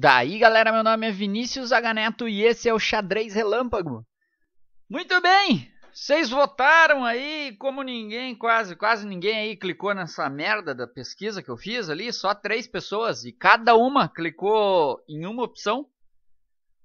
Daí, galera, meu nome é Vinícius Zaganeto e esse é o Xadrez Relâmpago. Muito bem, vocês votaram aí como ninguém, quase, quase ninguém aí clicou nessa merda da pesquisa que eu fiz ali, só três pessoas e cada uma clicou em uma opção.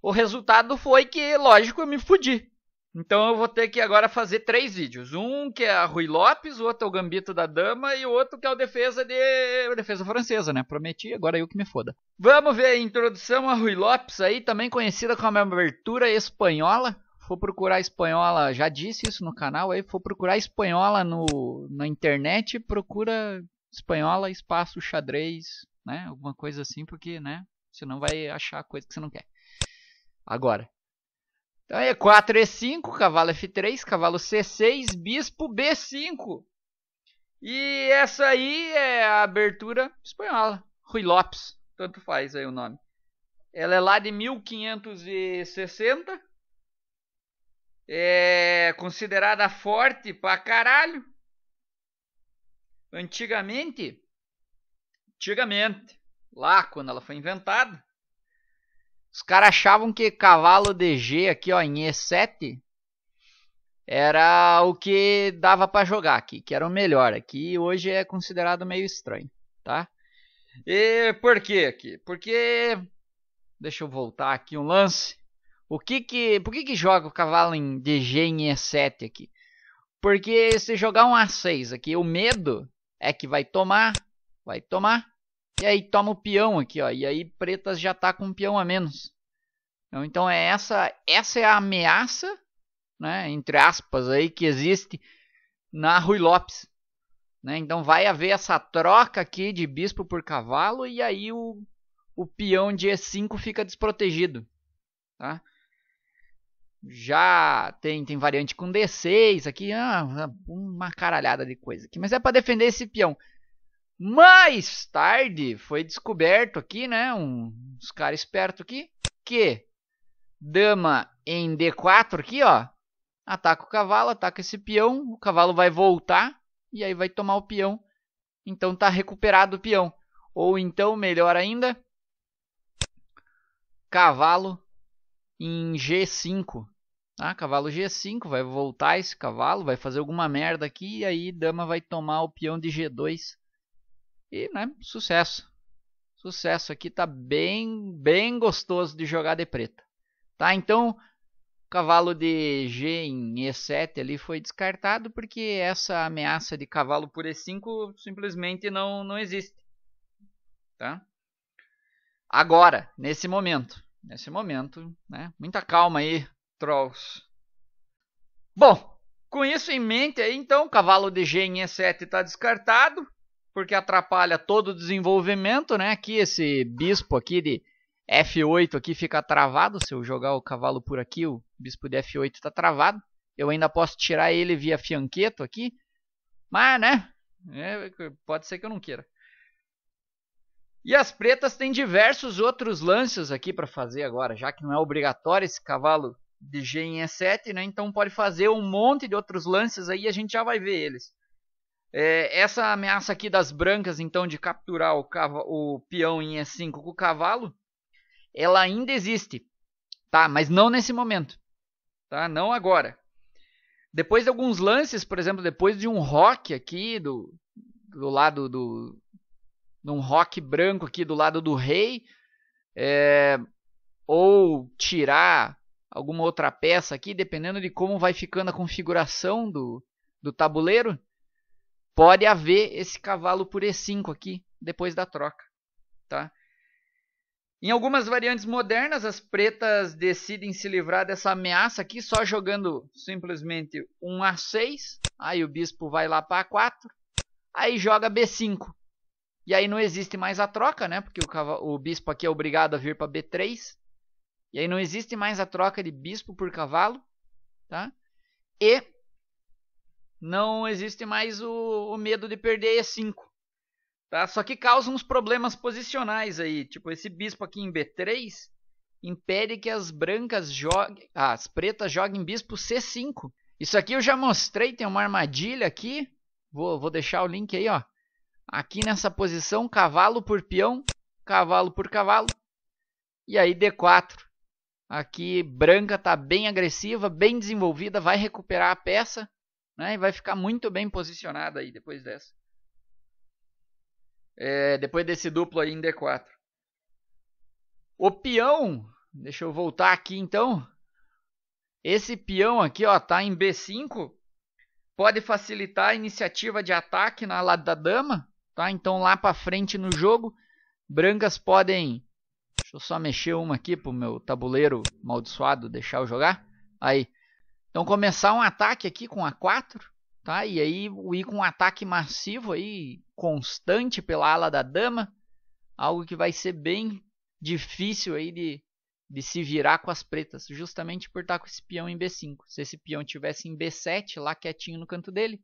O resultado foi que, lógico, eu me fudi. Então eu vou ter que agora fazer três vídeos. Um que é a Rui Lopes, o outro é o Gambito da Dama e o outro que é o Defesa de Defesa Francesa, né? Prometi, agora eu que me foda. Vamos ver a introdução a Rui Lopes aí, também conhecida como a abertura espanhola. For procurar espanhola, já disse isso no canal aí, for procurar espanhola no, na internet, procura espanhola, espaço, xadrez, né? Alguma coisa assim, porque, né? Você não vai achar coisa que você não quer. Agora, então é e 4 E5, cavalo F3, cavalo C6, bispo B5. E essa aí é a abertura espanhola. Rui Lopes, tanto faz aí o nome. Ela é lá de 1560. É considerada forte pra caralho. Antigamente, antigamente, lá quando ela foi inventada, os caras achavam que cavalo DG aqui, ó, em E7 era o que dava para jogar aqui, que era o melhor aqui, hoje é considerado meio estranho, tá? E por que aqui? Porque deixa eu voltar aqui um lance. O que que, por que que joga o cavalo em DG em E7 aqui? Porque se jogar um A6 aqui, o medo é que vai tomar, vai tomar e aí toma o peão aqui, ó. E aí pretas já tá com um peão a menos. Então, então é essa, essa é a ameaça, né, entre aspas aí que existe na Rui Lopes. Né? Então vai haver essa troca aqui de bispo por cavalo e aí o, o peão de E5 fica desprotegido. Tá? Já tem, tem variante com D6 aqui, ah, uma caralhada de coisa aqui. Mas é para defender esse peão. Mais tarde foi descoberto aqui, né, um, uns caras espertos aqui, que dama em D4 aqui, ó, ataca o cavalo, ataca esse peão, o cavalo vai voltar e aí vai tomar o peão. Então tá recuperado o peão. Ou então, melhor ainda, cavalo em G5. Tá? Cavalo G5, vai voltar esse cavalo, vai fazer alguma merda aqui e aí dama vai tomar o peão de G2. E, né, sucesso. Sucesso aqui tá bem, bem gostoso de jogar de preta. Tá? Então, cavalo de G em E7 ali foi descartado porque essa ameaça de cavalo por E5 simplesmente não, não existe. Tá? Agora, nesse momento, nesse momento, né? Muita calma aí, trolls. Bom, com isso em mente aí, então, cavalo de G em E7 está descartado porque atrapalha todo o desenvolvimento, né? Aqui esse bispo aqui de F8 aqui fica travado, se eu jogar o cavalo por aqui, o bispo de F8 está travado. Eu ainda posso tirar ele via fianqueto aqui, mas, né? É, pode ser que eu não queira. E as pretas têm diversos outros lances aqui para fazer agora, já que não é obrigatório esse cavalo de G em E7, né? Então pode fazer um monte de outros lances aí, e a gente já vai ver eles. É, essa ameaça aqui das brancas, então, de capturar o, o peão em E5 com o cavalo, ela ainda existe, tá? Mas não nesse momento, tá? Não agora. Depois de alguns lances, por exemplo, depois de um rock aqui do, do lado do, um rock branco aqui do lado do rei, é, ou tirar alguma outra peça aqui, dependendo de como vai ficando a configuração do, do tabuleiro, pode haver esse cavalo por E5 aqui, depois da troca. Tá? Em algumas variantes modernas, as pretas decidem se livrar dessa ameaça aqui só jogando simplesmente um A6. Aí o bispo vai lá para A4. Aí joga B5. E aí não existe mais a troca, né? Porque o, cavalo, o bispo aqui é obrigado a vir para B3. E aí não existe mais a troca de bispo por cavalo. Tá? E não existe mais o, o medo de perder E5. Tá? Só que causa uns problemas posicionais aí. Tipo, esse bispo aqui em B3 impede que as brancas joguem. Ah, as pretas joguem bispo C5. Isso aqui eu já mostrei, tem uma armadilha aqui. Vou, vou deixar o link aí, ó. Aqui nessa posição, cavalo por peão, cavalo por cavalo. E aí D4. Aqui branca está bem agressiva, bem desenvolvida, vai recuperar a peça. Né? E vai ficar muito bem posicionado aí depois dessa. É, depois desse duplo aí em D4. O peão, deixa eu voltar aqui então. Esse peão aqui, ó, tá em B5. Pode facilitar a iniciativa de ataque na lado da dama, tá? Então lá para frente no jogo, brancas podem Deixa eu só mexer uma aqui pro meu tabuleiro amaldiçoado deixar eu jogar. Aí. Então começar um ataque aqui com A4, tá? E aí o ir com um ataque massivo aí, constante pela ala da dama, algo que vai ser bem difícil aí de, de se virar com as pretas, justamente por estar com esse peão em B5. Se esse peão tivesse em B7, lá quietinho no canto dele,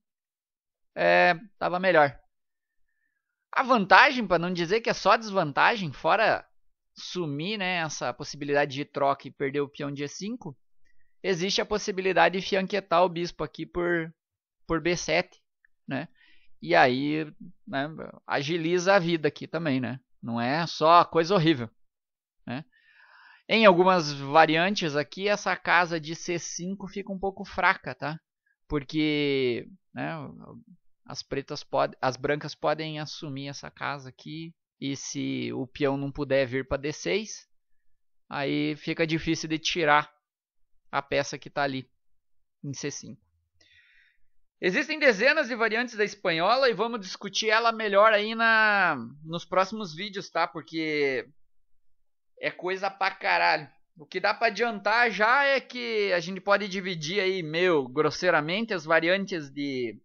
é, tava melhor. A vantagem, para não dizer que é só desvantagem, fora sumir né, essa possibilidade de troca e perder o peão de E5, existe a possibilidade de fianquetar o bispo aqui por, por B7, né? E aí né, agiliza a vida aqui também, né? Não é só coisa horrível, né? Em algumas variantes aqui, essa casa de C5 fica um pouco fraca, tá? Porque né, as pretas podem, as brancas podem assumir essa casa aqui e se o peão não puder vir para D6, aí fica difícil de tirar a peça que está ali em C5. Existem dezenas de variantes da espanhola e vamos discutir ela melhor aí na, nos próximos vídeos, tá? Porque é coisa pra caralho. O que dá para adiantar já é que a gente pode dividir aí, meu, grosseiramente as variantes de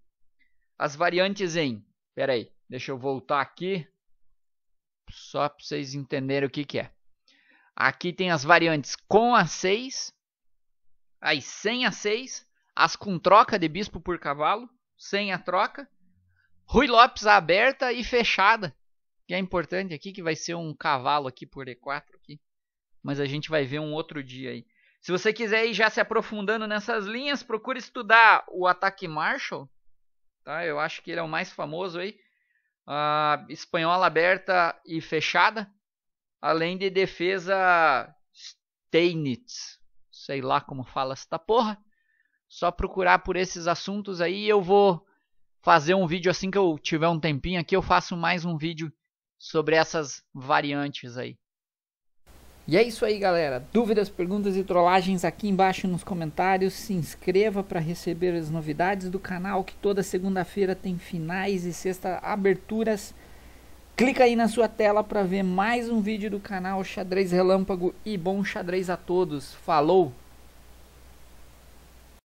as variantes em. Pera aí, deixa eu voltar aqui só para vocês entenderem o que que é. Aqui tem as variantes com a 6 aí 100 a 6, as com troca de bispo por cavalo, sem a troca. Rui Lopes aberta e fechada, que é importante aqui, que vai ser um cavalo aqui por E4 aqui. Mas a gente vai ver um outro dia aí. Se você quiser ir já se aprofundando nessas linhas, procure estudar o ataque Marshall. Tá? Eu acho que ele é o mais famoso aí. A espanhola aberta e fechada. Além de defesa Steinitz sei lá como fala esta porra. Só procurar por esses assuntos aí eu vou fazer um vídeo assim que eu tiver um tempinho aqui, eu faço mais um vídeo sobre essas variantes aí. E é isso aí, galera. Dúvidas, perguntas e trollagens aqui embaixo nos comentários. Se inscreva para receber as novidades do canal, que toda segunda-feira tem finais e sexta aberturas. Clica aí na sua tela para ver mais um vídeo do canal Xadrez Relâmpago e bom xadrez a todos. Falou!